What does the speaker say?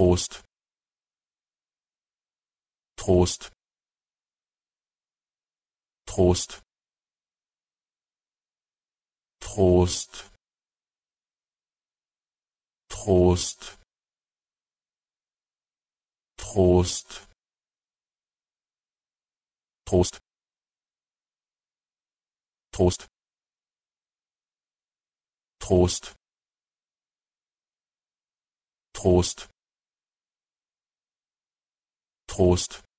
Trost. Trost. Trost. Trost. Trost. Trost. Trost. Trost. Trost. Trost trost